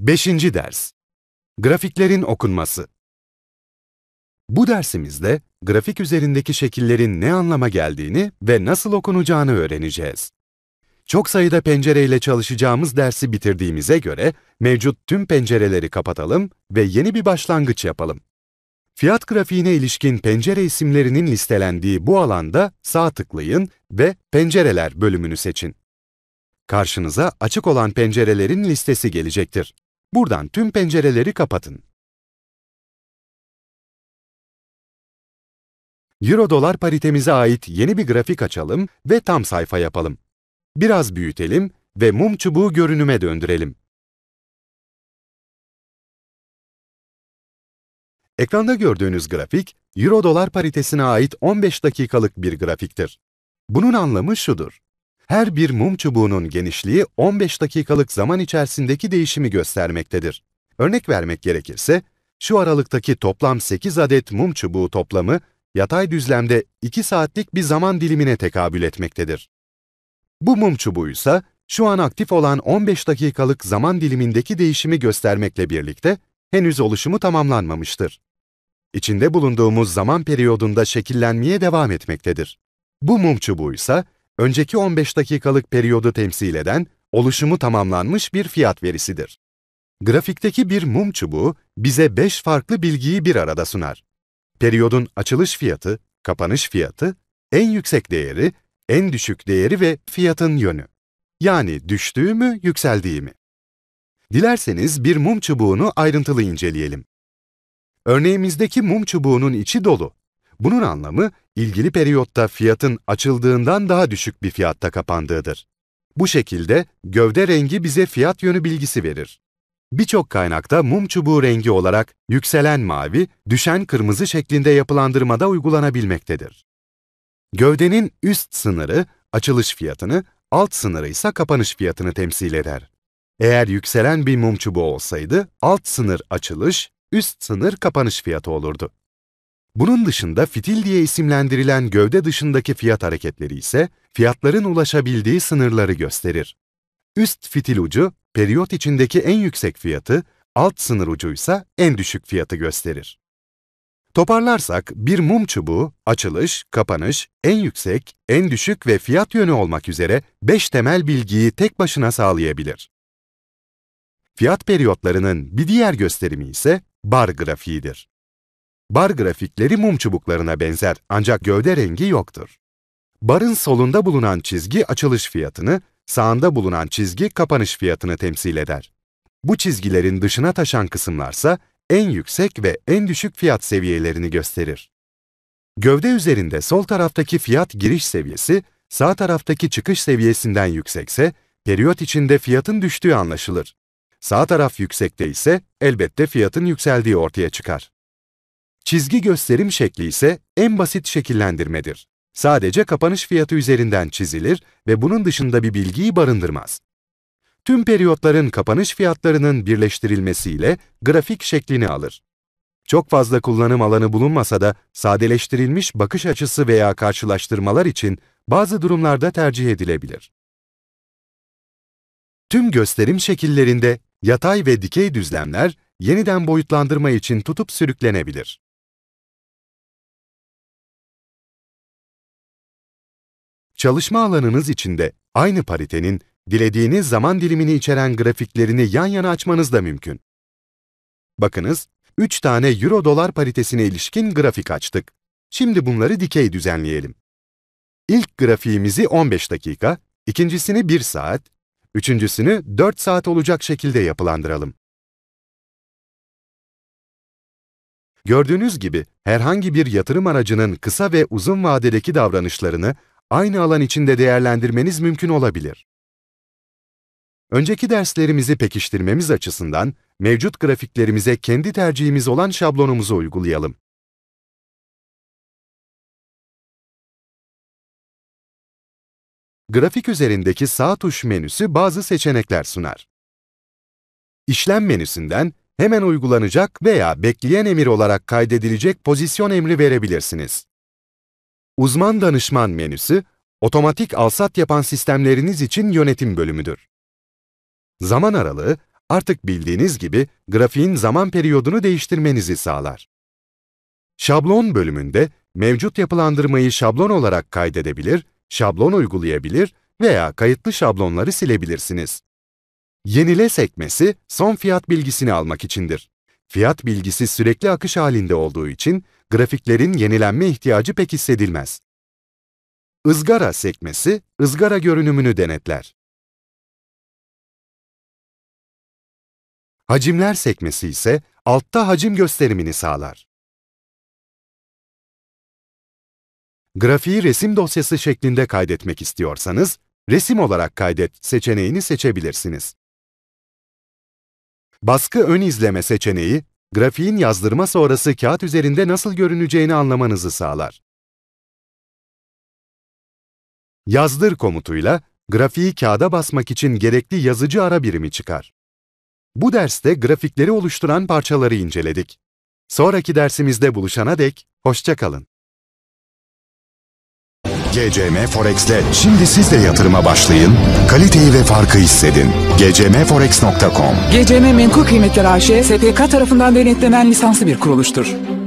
5. Ders Grafiklerin okunması Bu dersimizde grafik üzerindeki şekillerin ne anlama geldiğini ve nasıl okunacağını öğreneceğiz. Çok sayıda pencereyle çalışacağımız dersi bitirdiğimize göre mevcut tüm pencereleri kapatalım ve yeni bir başlangıç yapalım. Fiyat grafiğine ilişkin pencere isimlerinin listelendiği bu alanda sağ tıklayın ve Pencereler bölümünü seçin. Karşınıza açık olan pencerelerin listesi gelecektir. Buradan tüm pencereleri kapatın. Euro-Dolar paritemize ait yeni bir grafik açalım ve tam sayfa yapalım. Biraz büyütelim ve mum çubuğu görünüme döndürelim. Ekranda gördüğünüz grafik, Euro-Dolar paritesine ait 15 dakikalık bir grafiktir. Bunun anlamı şudur her bir mum çubuğunun genişliği 15 dakikalık zaman içerisindeki değişimi göstermektedir. Örnek vermek gerekirse, şu aralıktaki toplam 8 adet mum çubuğu toplamı yatay düzlemde 2 saatlik bir zaman dilimine tekabül etmektedir. Bu mum çubuğu ise şu an aktif olan 15 dakikalık zaman dilimindeki değişimi göstermekle birlikte henüz oluşumu tamamlanmamıştır. İçinde bulunduğumuz zaman periyodunda şekillenmeye devam etmektedir. Bu mum çubuğu ise önceki 15 dakikalık periyodu temsil eden oluşumu tamamlanmış bir fiyat verisidir. Grafikteki bir mum çubuğu bize 5 farklı bilgiyi bir arada sunar. Periyodun açılış fiyatı, kapanış fiyatı, en yüksek değeri, en düşük değeri ve fiyatın yönü. Yani düştüğü mü, yükseldiği mi? Dilerseniz bir mum çubuğunu ayrıntılı inceleyelim. Örneğimizdeki mum çubuğunun içi dolu bunun anlamı ilgili periyotta fiyatın açıldığından daha düşük bir fiyatta kapandığıdır. Bu şekilde gövde rengi bize fiyat yönü bilgisi verir. Birçok kaynakta mum çubuğu rengi olarak yükselen mavi, düşen kırmızı şeklinde yapılandırmada uygulanabilmektedir. Gövdenin üst sınırı açılış fiyatını, alt sınırı ise kapanış fiyatını temsil eder. Eğer yükselen bir mum çubuğu olsaydı alt sınır açılış, üst sınır kapanış fiyatı olurdu. Bunun dışında fitil diye isimlendirilen gövde dışındaki fiyat hareketleri ise fiyatların ulaşabildiği sınırları gösterir. Üst fitil ucu, periyot içindeki en yüksek fiyatı, alt sınır ucu ise en düşük fiyatı gösterir. Toparlarsak, bir mum çubuğu, açılış, kapanış, en yüksek, en düşük ve fiyat yönü olmak üzere 5 temel bilgiyi tek başına sağlayabilir. Fiyat periyotlarının bir diğer gösterimi ise bar grafiğidir. Bar grafikleri mum çubuklarına benzer ancak gövde rengi yoktur. Barın solunda bulunan çizgi açılış fiyatını, sağında bulunan çizgi kapanış fiyatını temsil eder. Bu çizgilerin dışına taşan kısımlarsa en yüksek ve en düşük fiyat seviyelerini gösterir. Gövde üzerinde sol taraftaki fiyat giriş seviyesi, sağ taraftaki çıkış seviyesinden yüksekse, periyot içinde fiyatın düştüğü anlaşılır. Sağ taraf yüksekte ise elbette fiyatın yükseldiği ortaya çıkar. Çizgi gösterim şekli ise en basit şekillendirmedir. Sadece kapanış fiyatı üzerinden çizilir ve bunun dışında bir bilgiyi barındırmaz. Tüm periyotların kapanış fiyatlarının birleştirilmesiyle grafik şeklini alır. Çok fazla kullanım alanı bulunmasa da sadeleştirilmiş bakış açısı veya karşılaştırmalar için bazı durumlarda tercih edilebilir. Tüm gösterim şekillerinde yatay ve dikey düzlemler yeniden boyutlandırma için tutup sürüklenebilir. çalışma alanınız içinde aynı paritenin dilediğiniz zaman dilimini içeren grafiklerini yan yana açmanız da mümkün. Bakınız, 3 tane euro-dolar paritesine ilişkin grafik açtık. Şimdi bunları dikey düzenleyelim. İlk grafiğimizi 15 dakika, ikincisini 1 saat, üçüncüsünü 4 saat olacak şekilde yapılandıralım. Gördüğünüz gibi herhangi bir yatırım aracının kısa ve uzun vadedeki davranışlarını aynı alan içinde değerlendirmeniz mümkün olabilir. Önceki derslerimizi pekiştirmemiz açısından mevcut grafiklerimize kendi tercihimiz olan şablonumuzu uygulayalım. Grafik üzerindeki sağ tuş menüsü bazı seçenekler sunar. İşlem menüsünden hemen uygulanacak veya bekleyen emir olarak kaydedilecek pozisyon emri verebilirsiniz. Uzman Danışman menüsü, otomatik alsat yapan sistemleriniz için yönetim bölümüdür. Zaman aralığı, artık bildiğiniz gibi grafiğin zaman periyodunu değiştirmenizi sağlar. Şablon bölümünde mevcut yapılandırmayı şablon olarak kaydedebilir, şablon uygulayabilir veya kayıtlı şablonları silebilirsiniz. Yenile sekmesi son fiyat bilgisini almak içindir. Fiyat bilgisi sürekli akış halinde olduğu için grafiklerin yenilenme ihtiyacı pek hissedilmez. Izgara sekmesi, ızgara görünümünü denetler. Hacimler sekmesi ise altta hacim gösterimini sağlar. Grafiği resim dosyası şeklinde kaydetmek istiyorsanız, resim olarak kaydet seçeneğini seçebilirsiniz. Baskı ön izleme seçeneği, grafiğin yazdırma sonrası kağıt üzerinde nasıl görüneceğini anlamanızı sağlar. Yazdır komutuyla grafiği kağıda basmak için gerekli yazıcı ara birimi çıkar. Bu derste grafikleri oluşturan parçaları inceledik. Sonraki dersimizde buluşana dek, hoşçakalın. GCM Forex'te şimdi siz de yatırıma başlayın, kaliteyi ve farkı hissedin. gcmforex.com GCM Menkul Kıymetler AŞ, SPK tarafından denetlenen lisanslı bir kuruluştur.